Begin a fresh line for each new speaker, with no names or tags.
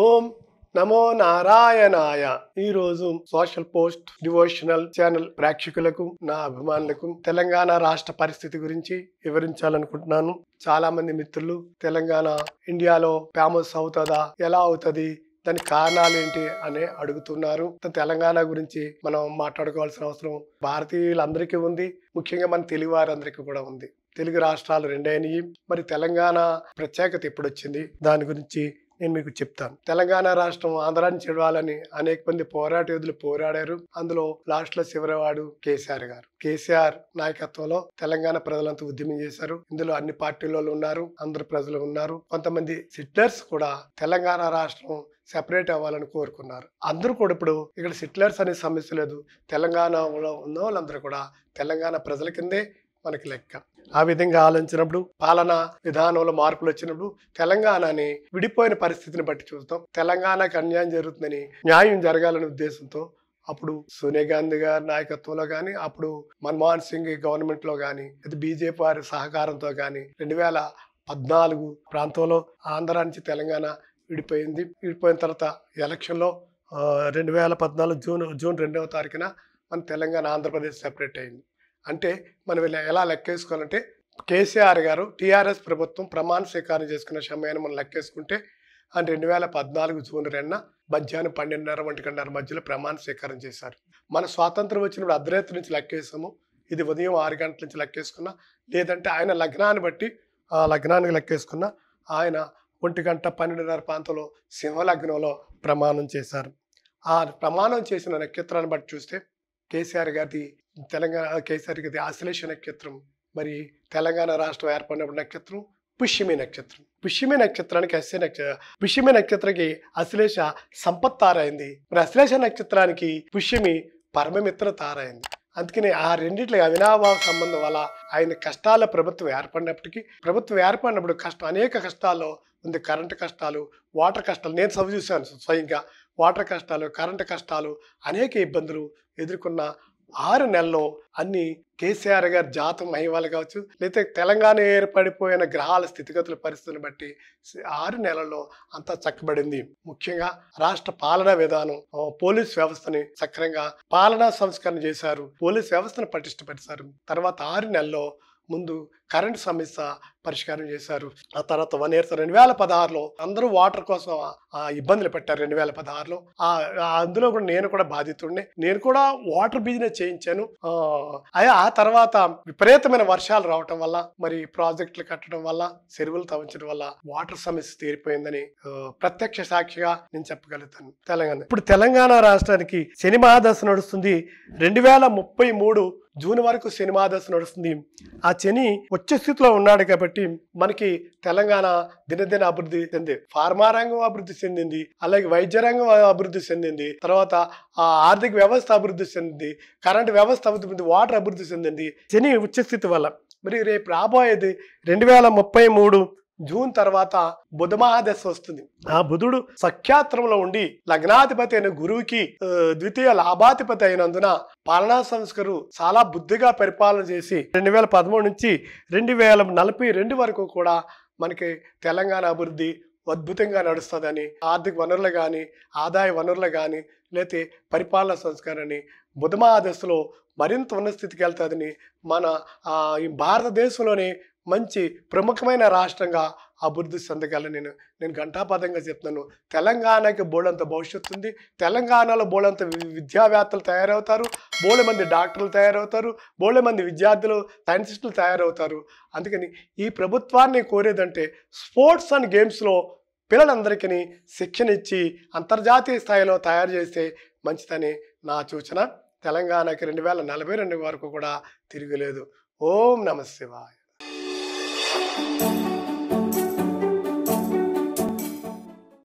ఓం నమో నారాయణాయ ఈ రోజు సోషల్ పోస్ట్ డివోషనల్ ఛానల్ ప్రేక్షకులకు నా అభిమానులకు తెలంగాణ రాష్ట్ర పరిస్థితి గురించి వివరించాలనుకుంటున్నాను చాలా మంది మిత్రులు తెలంగాణ ఇండియాలో ఫేమస్ అవుతుందా ఎలా అవుతుంది దాని కారణాలు ఏంటి అని అడుగుతున్నారు తెలంగాణ గురించి మనం మాట్లాడుకోవాల్సిన అవసరం భారతీయులందరికీ ఉంది ముఖ్యంగా మన తెలుగు వారందరికీ కూడా ఉంది తెలుగు రాష్ట్రాలు రెండైనవి మరి తెలంగాణ ప్రత్యేకత ఎప్పుడు వచ్చింది దాని గురించి నేను మీకు చెప్తాను తెలంగాణ రాష్ట్రం ఆంధ్రాన్ని చెడవాలని అనేక మంది పోరాట యోధులు పోరాడారు అందులో లాస్ట్ లో శివరవాడు కేసీఆర్ గారు కేసీఆర్ నాయకత్వంలో తెలంగాణ ప్రజలంతా ఉద్యమం చేశారు ఇందులో అన్ని పార్టీలలో ఉన్నారు అందరు ప్రజలు ఉన్నారు కొంతమంది సిట్లర్స్ కూడా తెలంగాణ రాష్ట్రం సెపరేట్ అవ్వాలని కోరుకున్నారు అందరూ కూడా ఇప్పుడు ఇక్కడ సిట్లర్స్ అనే సమస్య లేదు తెలంగాణలో ఉన్న వాళ్ళందరూ కూడా తెలంగాణ ప్రజల కిందే మనకి లెక్క ఆ విధంగా ఆలోచించినప్పుడు పాలనా విధానంలో మార్పులు వచ్చినప్పుడు తెలంగాణని విడిపోయిన పరిస్థితిని బట్టి చూస్తాం తెలంగాణకు అన్యాయం జరుగుతుందని న్యాయం జరగాలనే ఉద్దేశంతో అప్పుడు సోనియా గాంధీ గారి నాయకత్వంలో కానీ అప్పుడు మన్మోహన్ సింగ్ గవర్నమెంట్లో కానీ అది బీజేపీ వారి సహకారంతో కానీ రెండు వేల పద్నాలుగు ప్రాంతంలో ఆంధ్ర నుంచి తెలంగాణ విడిపోయింది విడిపోయిన తర్వాత ఎలక్షన్లో రెండు వేల పద్నాలుగు జూన్ జూన్ రెండవ తారీఖున మన తెలంగాణ ఆంధ్రప్రదేశ్ సెపరేట్ అయింది అంటే మనం ఎలా లెక్కేసుకోవాలంటే కేసీఆర్ గారు టీఆర్ఎస్ ప్రభుత్వం ప్రమాణ స్వీకారం చేసుకున్న సమయాన్ని మనం లెక్కేసుకుంటే ఆయన రెండు వేల పద్నాలుగు జూన్ రెండున మధ్యాహ్నం పన్నెండున్నర ఒంటి గంటన్నర మధ్యలో ప్రమాణ స్వీకారం చేశారు మన స్వాతంత్రం వచ్చినప్పుడు అర్ధరాత్రి నుంచి లెక్కేసాము ఇది ఉదయం ఆరు గంటల నుంచి లెక్కేసుకున్నా లేదంటే ఆయన లగ్నాన్ని బట్టి ఆ లగ్నానికి లెక్కేసుకున్న ఆయన ఒంటి గంట పన్నెండున్నర ప్రాంతంలో సింహలగ్నంలో ప్రమాణం చేశారు ఆ ప్రమాణం చేసిన నక్షత్రాన్ని బట్టి చూస్తే కేసీఆర్ గారి తెలంగాణ కేసరికి ఆశ్లేష నక్షత్రం మరి తెలంగాణ రాష్ట్రం ఏర్పడినప్పుడు నక్షత్రం పుష్యమి నక్షత్రం పుష్యమి నక్షత్రానికి అశ్వ నక్ష పుష్యమి నక్షత్రానికి అశ్లేష సంపత్ తారైంది మరి అశ్లేష నక్షత్రానికి పుష్యమి పరమమిత్ర తారైంది అందుకనే అందుకని ఆ రెండింటి అవినాభావ సంబంధం వల్ల ఆయన కష్టాల ప్రభుత్వం ఏర్పడినప్పటికీ ప్రభుత్వం ఏర్పడినప్పుడు కష్టం అనేక కష్టాల్లో ఉంది కరెంటు కష్టాలు వాటర్ కష్టాలు నేను చదువు చూశాను స్వయంగా వాటర్ కష్టాలు కరెంటు కష్టాలు అనేక ఇబ్బందులు ఎదుర్కొన్న ఆరు నెలల్లో అన్ని కేసీఆర్ గారు జాతం మహిమాలు కావచ్చు లేకపోతే తెలంగాణ ఏర్పడిపోయిన గ్రహాల స్థితిగతుల పరిస్థితిని బట్టి ఆరు నెలల్లో అంతా చక్కబడింది ముఖ్యంగా రాష్ట్ర పాలనా విధానం పోలీస్ వ్యవస్థని సక్రంగా పాలనా సంస్కరణ చేశారు పోలీస్ వ్యవస్థను పటిష్టపరిచారు తర్వాత ఆరు నెలల్లో ముందు కరెంట్ సమస్య పరిష్కారం చేశారు ఆ తర్వాత వన్ ఇయర్ రెండు వేల పదహారులో అందరూ వాటర్ కోసం ఇబ్బందులు పెట్టారు రెండు వేల పదహారులో అందులో కూడా నేను కూడా బాధితుడిని నేను కూడా వాటర్ బిజినెస్ చేయించాను ఆ తర్వాత విపరీతమైన వర్షాలు రావటం వల్ల మరి ప్రాజెక్టులు కట్టడం వల్ల చెరువులు తవ్వించడం వల్ల వాటర్ సమస్య తీరిపోయిందని ప్రత్యక్ష సాక్షిగా నేను చెప్పగలుగుతాను తెలంగాణ ఇప్పుడు తెలంగాణ రాష్ట్రానికి శని మహాదశ నడుస్తుంది రెండు వేల ముప్పై మూడు జూన్ వరకు శని దశ నడుస్తుంది ఆ శని వచ్చే స్థితిలో ఉన్నాడు కాబట్టి మనకి తెలంగాణ దినదిన అభివృద్ధి చెంది ఫార్మా రంగం అభివృద్ధి చెందింది అలాగే వైద్య రంగం అభివృద్ధి చెందింది తర్వాత ఆ ఆర్థిక వ్యవస్థ అభివృద్ధి చెందింది కరెంట్ వ్యవస్థ అభివృద్ధి వాటర్ అభివృద్ధి చెందింది శని ఉచ్చ స్థితి వల్ల మరి రేపు రాబోయేది రెండు వేల ముప్పై మూడు జూన్ తర్వాత బుధ మహాదశ వస్తుంది ఆ బుధుడు సఖ్యాత్రంలో ఉండి లగ్నాధిపతి అయిన గురువుకి ద్వితీయ లాభాధిపతి అయినందున పాలనా సంస్కరు చాలా బుద్ధిగా పరిపాలన చేసి రెండు వేల పదమూడు నుంచి రెండు వేల నలభై రెండు వరకు కూడా మనకి తెలంగాణ అభివృద్ధి అద్భుతంగా నడుస్తుందని ఆర్థిక వనరులు కానీ ఆదాయ వనరులు కానీ లేతే పరిపాలన సంస్కరణని బుధమాదశలో మరింత ఉన్న స్థితికి వెళ్తుందని మన ఈ భారతదేశంలోనే మంచి ప్రముఖమైన రాష్ట్రంగా అభివృద్ధి చెందగలను నేను నేను ఘంటాపదంగా చెప్తున్నాను తెలంగాణకి బోళంత భవిష్యత్తు ఉంది తెలంగాణలో బోళంత విద్యావేత్తలు తయారవుతారు బోళ మంది డాక్టర్లు తయారవుతారు బోళ మంది విద్యార్థులు సైంటిస్టులు తయారవుతారు అందుకని ఈ ప్రభుత్వాన్ని కోరేదంటే స్పోర్ట్స్ అండ్ గేమ్స్లో పిల్లలందరికీ శిక్షణ ఇచ్చి అంతర్జాతీయ స్థాయిలో తయారు చేస్తే మంచిదని నా సూచన తెలంగాణకి రెండు వేల నలభై రెండు వరకు కూడా లేదు ఓం నమ శివాయ Thank you.